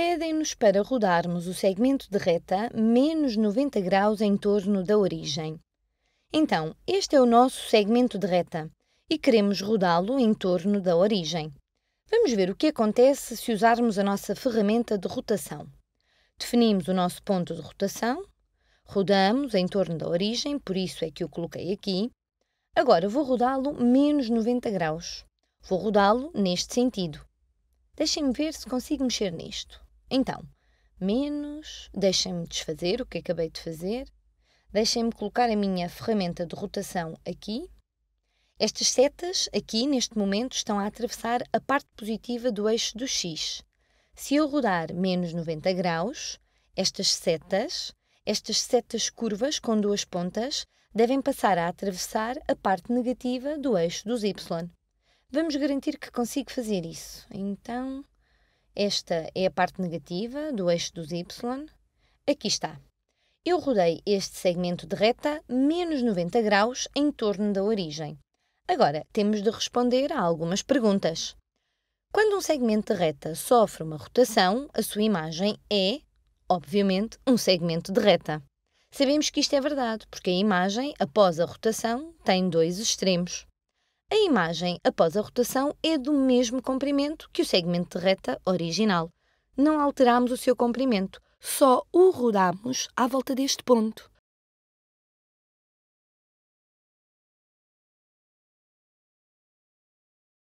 pedem-nos para rodarmos o segmento de reta menos 90 graus em torno da origem. Então, este é o nosso segmento de reta e queremos rodá-lo em torno da origem. Vamos ver o que acontece se usarmos a nossa ferramenta de rotação. Definimos o nosso ponto de rotação, rodamos em torno da origem, por isso é que o coloquei aqui. Agora vou rodá-lo menos 90 graus. Vou rodá-lo neste sentido. Deixem-me ver se consigo mexer nisto. Então, menos, deixem-me desfazer o que acabei de fazer, deixem-me colocar a minha ferramenta de rotação aqui. Estas setas aqui, neste momento, estão a atravessar a parte positiva do eixo do X. Se eu rodar menos 90 graus, estas setas, estas setas curvas com duas pontas, devem passar a atravessar a parte negativa do eixo dos Y. Vamos garantir que consigo fazer isso. Então, esta é a parte negativa do eixo dos Y. Aqui está. Eu rodei este segmento de reta menos 90 graus em torno da origem. Agora, temos de responder a algumas perguntas. Quando um segmento de reta sofre uma rotação, a sua imagem é, obviamente, um segmento de reta. Sabemos que isto é verdade, porque a imagem, após a rotação, tem dois extremos. A imagem após a rotação é do mesmo comprimento que o segmento de reta original. Não alteramos o seu comprimento, só o rodamos à volta deste ponto.